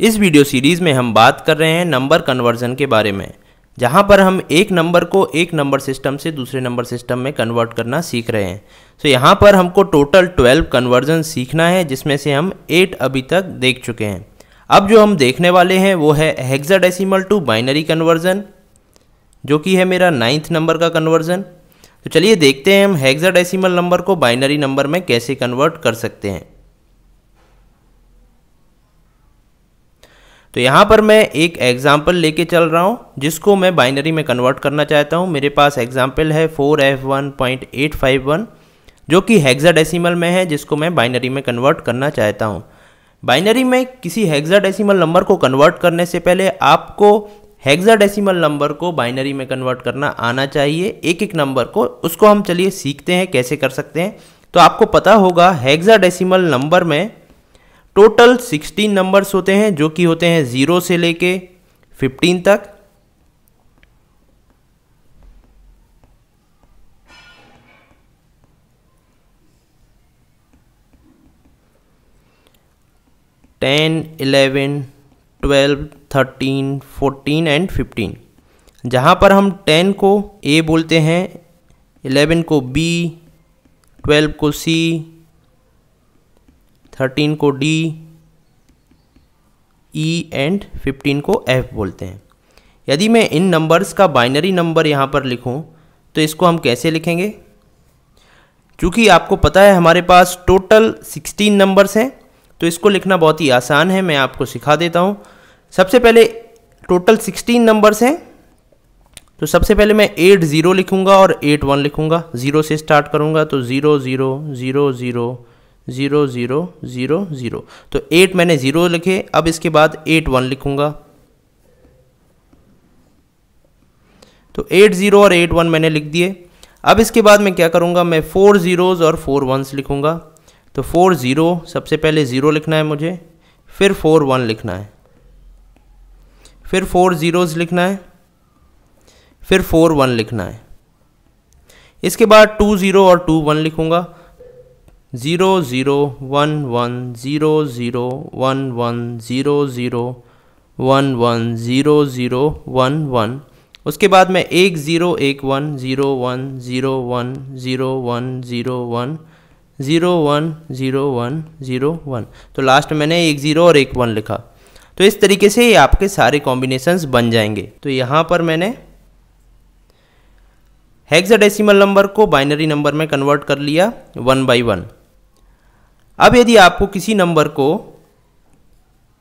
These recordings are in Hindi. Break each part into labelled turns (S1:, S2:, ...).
S1: इस वीडियो सीरीज़ में हम बात कर रहे हैं नंबर कन्वर्जन के बारे में जहां पर हम एक नंबर को एक नंबर सिस्टम से दूसरे नंबर सिस्टम में कन्वर्ट करना सीख रहे हैं सो so, यहां पर हमको टोटल 12 कन्वर्जन सीखना है जिसमें से हम 8 अभी तक देख चुके हैं अब जो हम देखने वाले हैं वो है हेक्साडेसिमल टू बाइनरी कन्वर्जन जो कि है मेरा नाइन्थ नंबर का कन्वर्जन तो चलिए देखते हैं हम हेक्साडेसिमल नंबर को बाइनरी नंबर में कैसे कन्वर्ट कर सकते हैं तो यहाँ पर मैं एक एग्जाम्पल लेके चल रहा हूँ जिसको मैं बाइनरी में कन्वर्ट करना चाहता हूँ मेरे पास एग्जाम्पल है four F one point eight five one जो कि हेक्साडेसिमल में है जिसको मैं बाइनरी में कन्वर्ट करना चाहता हूँ बाइनरी में किसी हेक्साडेसिमल नंबर को कन्वर्ट करने से पहले आपको हेक्साडेसिमल नंबर को बाइनरी में कन्वर्ट करना आना चाहिए एक एक नंबर को उसको हम चलिए सीखते हैं कैसे कर सकते हैं तो आपको पता होगा हेक्साडेसिमल नंबर में टोटल सिक्सटीन नंबर्स होते हैं जो कि होते हैं ज़ीरो से लेके फिफ्टीन तक ten eleven twelve thirteen fourteen and fifteen जहाँ पर हम टेन को ए बोलते हैं इलेवन को बी ट्वेल्व को सी थर्टीन को डी ई एंड फिफ्टीन को एफ बोलते हैं यदि मैं इन नंबर्स का बाइनरी नंबर यहाँ पर लिखूँ तो इसको हम कैसे लिखेंगे चूँकि आपको पता है हमारे पास टोटल सिक्सटीन नंबर्स हैं तो इसको लिखना बहुत ही आसान है मैं आपको सिखा देता हूँ सबसे पहले टोटल सिक्सटीन नंबर्स हैं तो सबसे पहले मैं एट ज़ीरो लिखूँगा और एट वन लिखूँगा ज़ीरो से स्टार्ट करूँगा तो zero zero zero zero zero zero zero zero तो एट मैंने ज़ीरो लिखे अब इसके बाद एट वन लिखूँगा तो एट ज़ीरो और एट वन मैंने लिख दिए अब इसके बाद मैं क्या करूँगा मैं फ़ोर ज़ीरोज़ और फ़ोर वंस लिखूँगा तो फ़ोर ज़ीरो सबसे पहले ज़ीरो लिखना है मुझे फिर फ़ोर वन लिखना है फिर फ़ोर ज़ीरोज़ लिखना है फिर फ़ोर वन लिखना है इसके बाद टू ज़ीरो और टू वन लिखूँगा zero zero one one zero zero one one zero zero one one zero zero one one उसके बाद मैं एक ज़ीरो एक one zero one zero one zero one zero one zero one zero one zero one तो लास्ट में मैंने एक ज़ीरो और एक वन लिखा तो इस तरीके से ये आपके सारे कॉम्बिनेशंस बन जाएंगे तो यहाँ पर मैंने हेक्साडेसिमल नंबर को बाइनरी नंबर में कन्वर्ट कर लिया वन बाई वन अब यदि आपको किसी नंबर को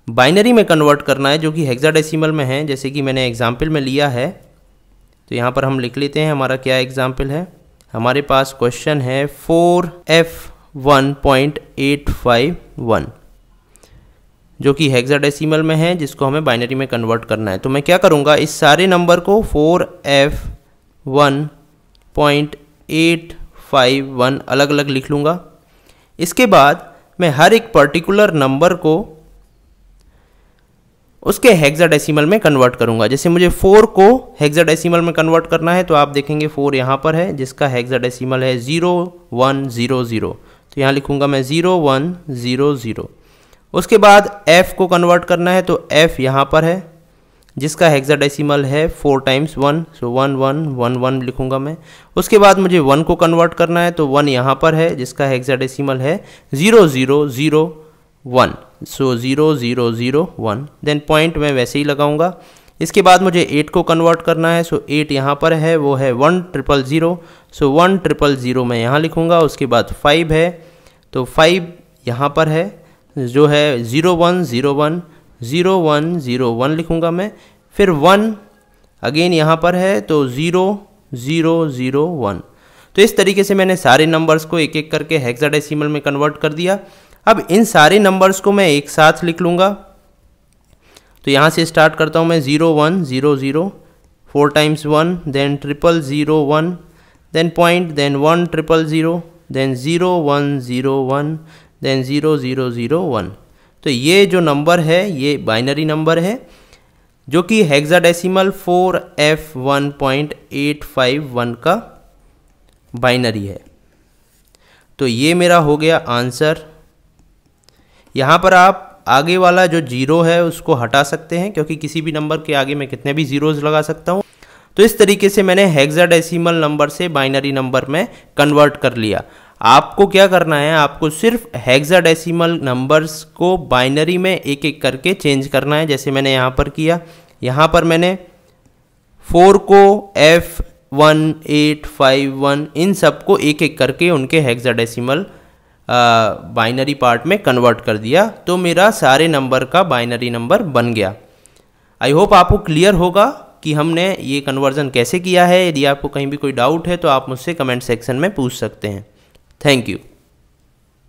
S1: बाइनरी में कन्वर्ट करना है जो कि हेक्साडेसिमल में है जैसे कि मैंने एग्जाम्पल में लिया है तो यहाँ पर हम लिख लेते हैं हमारा क्या एग्जाम्पल है हमारे पास क्वेश्चन है four F one point eight five one जो कि हेक्साडेसिमल में है जिसको हमें बाइनरी में कन्वर्ट करना है तो मैं क्या करूँगा इस सारे नंबर को four F one point eight five one अलग अलग लिख लूँगा इसके बाद मैं हर एक पर्टिकुलर नंबर को उसके हेक्साडेसिमल में कन्वर्ट करूंगा जैसे मुझे फोर को हेक्साडेसिमल में कन्वर्ट करना है तो आप देखेंगे फोर यहाँ पर है जिसका हेक्साडेसिमल है ज़ीरो वन ज़ीरो ज़ीरो तो यहाँ लिखूंगा मैं ज़ीरो वन ज़ीरो ज़ीरो उसके बाद एफ़ को कन्वर्ट करना है तो एफ़ यहाँ पर है जिसका हेक्साडेसिमल है four times one so one one one one लिखूंगा मैं उसके बाद मुझे वन को कन्वर्ट करना है तो वन यहाँ पर है जिसका हेक्साडेसिमल है zero zero zero one so zero zero zero one then point मैं वैसे ही लगाऊंगा इसके बाद मुझे एट को कन्वर्ट करना है सो एट यहाँ पर है वो है one triple zero so one triple zero मैं यहाँ लिखूँगा उसके बाद फाइव है तो फाइव यहाँ पर है जो है zero one zero one zero one zero one लिखूँगा मैं फिर वन अगेन यहाँ पर है तो ज़ीरो ज़ीरो ज़ीरो वन तो इस तरीके से मैंने सारे नंबर्स को एक एक करके हेक्साडेसिमल में कन्वर्ट कर दिया अब इन सारे नंबर्स को मैं एक साथ लिख लूँगा तो यहाँ से स्टार्ट करता हूँ मैं zero one zero zero four times one then triple zero one then point then one triple zero then zero one zero one then zero zero zero one तो ये जो नंबर है ये बाइनरी नंबर है जो कि हेक्साडेसिमल 4F1.851 का बाइनरी है तो ये मेरा हो गया आंसर यहाँ पर आप आगे वाला जो जीरो है उसको हटा सकते हैं क्योंकि किसी भी नंबर के आगे मैं कितने भी जीरोज लगा सकता हूँ तो इस तरीके से मैंने हेक्साडेसिमल नंबर से बाइनरी नंबर में कन्वर्ट कर लिया आपको क्या करना है आपको सिर्फ हेक्साडेसिमल नंबर्स को बाइनरी में एक एक करके चेंज करना है जैसे मैंने यहाँ पर किया यहाँ पर मैंने फोर को F one eight five one इन सबको एक एक करके उनके हेक्साडेसिमल बाइनरी पार्ट में कन्वर्ट कर दिया तो मेरा सारे नंबर का बाइनरी नंबर बन गया आई होप आपको क्लियर होगा कि हमने ये कन्वर्जन कैसे किया है यदि आपको कहीं भी कोई डाउट है तो आप मुझसे कमेंट सेक्शन में पूछ सकते हैं Thank you.